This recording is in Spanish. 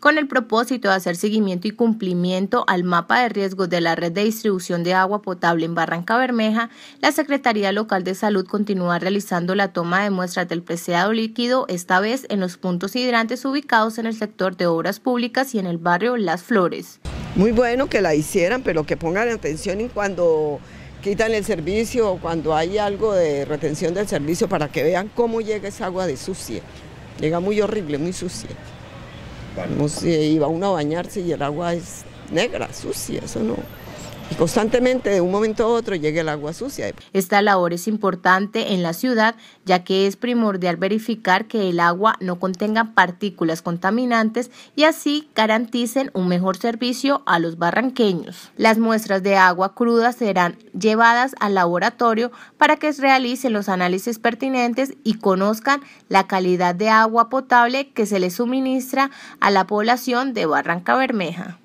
con el propósito de hacer seguimiento y cumplimiento al mapa de riesgos de la red de distribución de agua potable en Barranca Bermeja, la Secretaría Local de Salud continúa realizando la toma de muestras del preciado líquido, esta vez en los puntos hidrantes ubicados en el sector de obras públicas y en el barrio Las Flores. Muy bueno que la hicieran, pero que pongan atención en cuando quitan el servicio o cuando hay algo de retención del servicio para que vean cómo llega esa agua de sucia. Llega muy horrible, muy sucia. No sé, iba uno a bañarse y el agua es negra, sucia, eso no constantemente de un momento a otro llega el agua sucia. Esta labor es importante en la ciudad ya que es primordial verificar que el agua no contenga partículas contaminantes y así garanticen un mejor servicio a los barranqueños. Las muestras de agua cruda serán llevadas al laboratorio para que realicen los análisis pertinentes y conozcan la calidad de agua potable que se le suministra a la población de Barranca Bermeja.